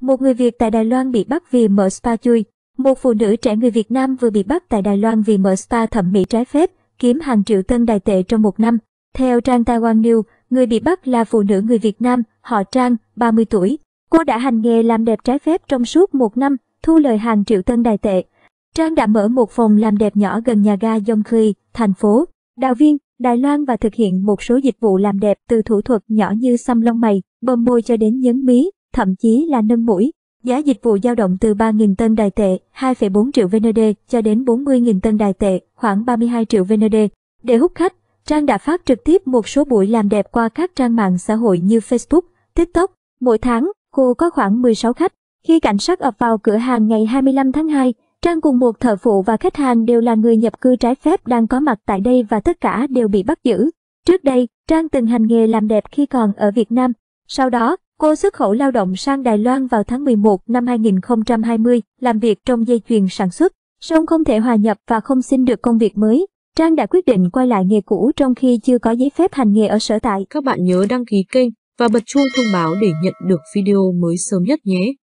Một người Việt tại Đài Loan bị bắt vì mở spa chui. Một phụ nữ trẻ người Việt Nam vừa bị bắt tại Đài Loan vì mở spa thẩm mỹ trái phép, kiếm hàng triệu tân đài tệ trong một năm. Theo trang Taiwan News, người bị bắt là phụ nữ người Việt Nam, họ Trang, 30 tuổi. Cô đã hành nghề làm đẹp trái phép trong suốt một năm, thu lời hàng triệu tân đài tệ. Trang đã mở một phòng làm đẹp nhỏ gần nhà ga Yongkhi, thành phố, Đào Viên, Đài Loan và thực hiện một số dịch vụ làm đẹp từ thủ thuật nhỏ như xăm lông mày, bơm môi cho đến nhấn mí, thậm chí là nâng mũi. Giá dịch vụ dao động từ 3.000 tân đài tệ, 2,4 triệu VND cho đến 40.000 tân đài tệ, khoảng 32 triệu VND. Để hút khách, Trang đã phát trực tiếp một số buổi làm đẹp qua các trang mạng xã hội như Facebook, TikTok. Mỗi tháng, cô có khoảng 16 khách. Khi cảnh sát ập vào cửa hàng ngày 25 tháng 2, Trang cùng một thợ phụ và khách hàng đều là người nhập cư trái phép đang có mặt tại đây và tất cả đều bị bắt giữ. Trước đây, Trang từng hành nghề làm đẹp khi còn ở Việt Nam. Sau đó, Cô xuất khẩu lao động sang Đài Loan vào tháng 11 năm 2020, làm việc trong dây chuyền sản xuất. Song không thể hòa nhập và không xin được công việc mới. Trang đã quyết định quay lại nghề cũ trong khi chưa có giấy phép hành nghề ở sở tại. Các bạn nhớ đăng ký kênh và bật chuông thông báo để nhận được video mới sớm nhất nhé.